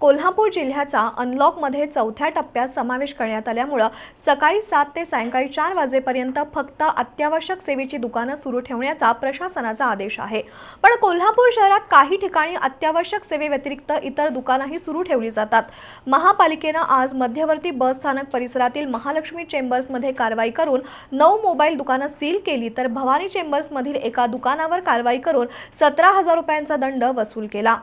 कोल्हापूर जिल्ह्याचा अनलॉकमध्ये चौथ्या टप्प्यात समावेश करण्यात आल्यामुळं सकाळी सात ते सायंकाळी चार वाजेपर्यंत फक्त अत्यावश्यक सेवेची दुकानं सुरू ठेवण्याचा प्रशासनाचा आदेश आहे पण कोल्हापूर शहरात काही ठिकाणी अत्यावश्यक सेवेव्यतिरिक्त इतर दुकानंही सुरू ठेवली जातात महापालिकेनं आज मध्यवर्ती बस स्थानक परिसरातील महालक्ष्मी चेंबर्समध्ये कारवाई करून नऊ मोबाईल दुकानं सील केली तर भवानी चेंबर्समधील एका दुकानावर कारवाई करून सतरा हजार रुपयांचा दंड वसूल केला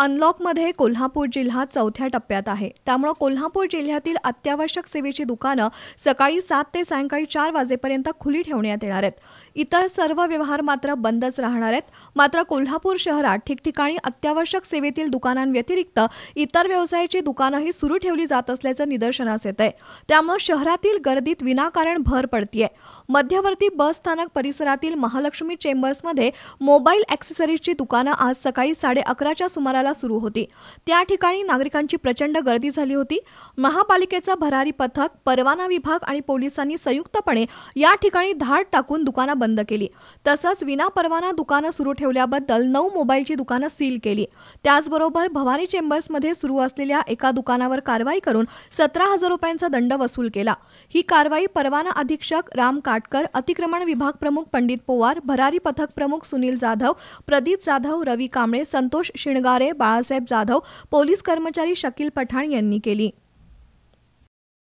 अनलॉकमध्ये कोल्हापूर जिल्हा चौथ्या टप्प्यात आहे त्यामुळे कोल्हापूर जिल्ह्यातील अत्यावश्यक सेवेची दुकानं सकाळी सात ते सायंकाळी चार वाजेपर्यंत खुली ठेवण्यात येणार आहेत इतर सर्व व्यवहार मात्र बंदच राहणार आहेत मात्र कोल्हापूर शहरात ठिकठिकाणी अत्यावश्यक सेवेतील दुकानांव्यतिरिक्त इतर व्यवसायाची दुकानंही सुरू ठेवली जात असल्याचं निदर्शनास येत आहे त्यामुळे शहरातील गर्दीत विनाकारण भर पडतीये मध्यवर्ती बस स्थानक परिसरातील महालक्ष्मी चेंबर्समध्ये मोबाईल ॲक्सेसरीजची दुकानं आज सकाळी साडे अकराच्या सुमारास मिळायला सुरू होती त्या ठिकाणी नागरिकांची प्रचंड गर्दी झाली होती महापालिकेचा भरारी पथक परवाना विभाग आणि पोलिसांनी संयुक्तपणे या ठिकाणी धाड टाकून दुकानं बंद केली तसंच विनापरवाना दुकानं सुरू ठेवल्याबद्दल नऊ मोबाईलची दुकानं सील केली त्याचबरोबर भवानी चेंबर्समध्ये सुरू असलेल्या एका दुकानावर कारवाई करून सतरा हजार रुपयांचा दंड वसूल केला ही कारवाई परवाना अधीक्षक राम काटकर अतिक्रमण विभाग प्रमुख पंडित पोवार भरारी पथक प्रमुख सुनील जाधव प्रदीप जाधव रवी कांबळे संतोष शिणगारे बाळासाहेब जाधव पोलीस कर्मचारी शकील पठाण यांनी केली